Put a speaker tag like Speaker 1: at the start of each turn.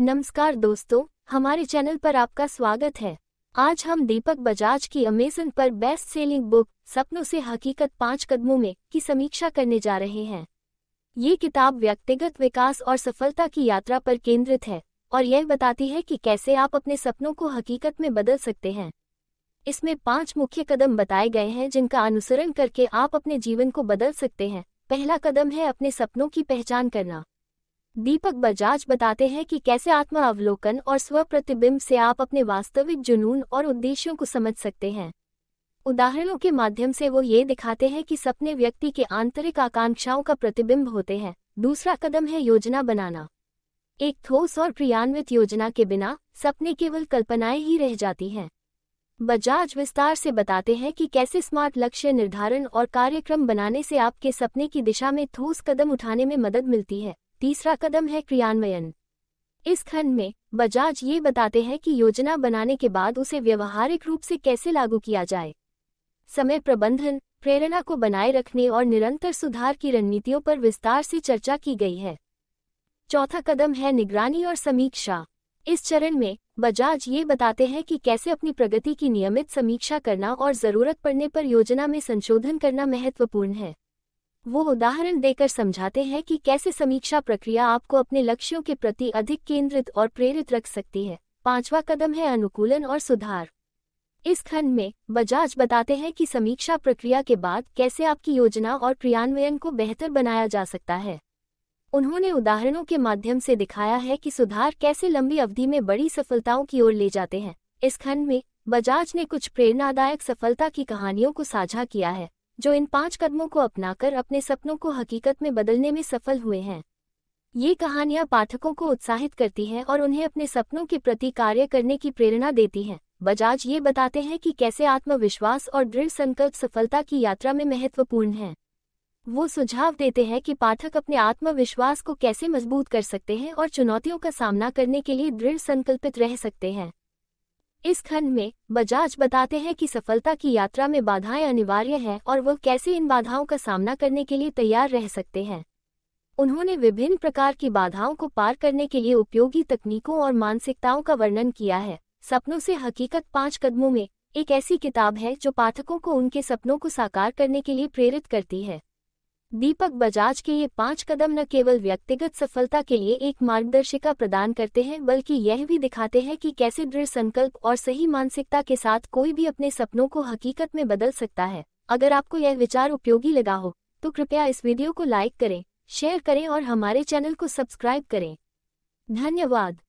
Speaker 1: नमस्कार दोस्तों हमारे चैनल पर आपका स्वागत है आज हम दीपक बजाज की अमेजन पर बेस्ट सेलिंग बुक सपनों से हकीकत पाँच कदमों में की समीक्षा करने जा रहे हैं ये किताब व्यक्तिगत विकास और सफलता की यात्रा पर केंद्रित है और यह बताती है कि कैसे आप अपने सपनों को हकीकत में बदल सकते हैं इसमें पाँच मुख्य कदम बताए गए हैं जिनका अनुसरण करके आप अपने जीवन को बदल सकते हैं पहला कदम है अपने सपनों की पहचान करना दीपक बजाज बताते हैं कि कैसे आत्म अवलोकन और स्व प्रतिबिंब से आप अपने वास्तविक जुनून और उद्देश्यों को समझ सकते हैं उदाहरणों के माध्यम से वो ये दिखाते हैं कि सपने व्यक्ति के आंतरिक आकांक्षाओं का प्रतिबिंब होते हैं दूसरा कदम है योजना बनाना एक ठोस और क्रियान्वित योजना के बिना सपने केवल कल्पनाएं ही रह जाती हैं बजाज विस्तार से बताते हैं कि कैसे स्मार्ट लक्ष्य निर्धारण और कार्यक्रम बनाने से आपके सपने की दिशा में ठोस कदम उठाने में मदद मिलती है तीसरा कदम है क्रियान्वयन इस खंड में बजाज ये बताते हैं कि योजना बनाने के बाद उसे व्यवहारिक रूप से कैसे लागू किया जाए समय प्रबंधन प्रेरणा को बनाए रखने और निरंतर सुधार की रणनीतियों पर विस्तार से चर्चा की गई है चौथा कदम है निगरानी और समीक्षा इस चरण में बजाज ये बताते हैं कि कैसे अपनी प्रगति की नियमित समीक्षा करना और जरूरत पड़ने पर योजना में संशोधन करना महत्वपूर्ण है वो उदाहरण देकर समझाते हैं कि कैसे समीक्षा प्रक्रिया आपको अपने लक्ष्यों के प्रति अधिक केंद्रित और प्रेरित रख सकती है पांचवा कदम है अनुकूलन और सुधार इस खंड में बजाज बताते हैं कि समीक्षा प्रक्रिया के बाद कैसे आपकी योजना और क्रियान्वयन को बेहतर बनाया जा सकता है उन्होंने उदाहरणों के माध्यम से दिखाया है कि सुधार कैसे लंबी अवधि में बड़ी सफलताओं की ओर ले जाते हैं इस खंड में बजाज ने कुछ प्रेरणादायक सफलता की कहानियों को साझा किया है जो इन पांच कदमों को अपनाकर अपने सपनों को हकीकत में बदलने में सफल हुए हैं ये कहानियां पाठकों को उत्साहित करती हैं और उन्हें अपने सपनों के प्रति कार्य करने की प्रेरणा देती हैं बजाज ये बताते हैं कि कैसे आत्मविश्वास और दृढ़ संकल्प सफलता की यात्रा में महत्वपूर्ण हैं वो सुझाव देते हैं कि पाठक अपने आत्मविश्वास को कैसे मजबूत कर सकते हैं और चुनौतियों का सामना करने के लिए दृढ़ संकल्पित रह सकते हैं इस खंड में बजाज बताते हैं कि सफलता की यात्रा में बाधाएं अनिवार्य हैं और वह कैसे इन बाधाओं का सामना करने के लिए तैयार रह सकते हैं उन्होंने विभिन्न प्रकार की बाधाओं को पार करने के लिए उपयोगी तकनीकों और मानसिकताओं का वर्णन किया है सपनों से हकीकत पाँच कदमों में एक ऐसी किताब है जो पाठकों को उनके सपनों को साकार करने के लिए प्रेरित करती है दीपक बजाज के ये पांच कदम न केवल व्यक्तिगत सफलता के लिए एक मार्गदर्शिका प्रदान करते हैं बल्कि यह भी दिखाते हैं कि कैसे दृढ़ संकल्प और सही मानसिकता के साथ कोई भी अपने सपनों को हकीकत में बदल सकता है अगर आपको यह विचार उपयोगी लगा हो तो कृपया इस वीडियो को लाइक करें शेयर करें और हमारे चैनल को सब्सक्राइब करें धन्यवाद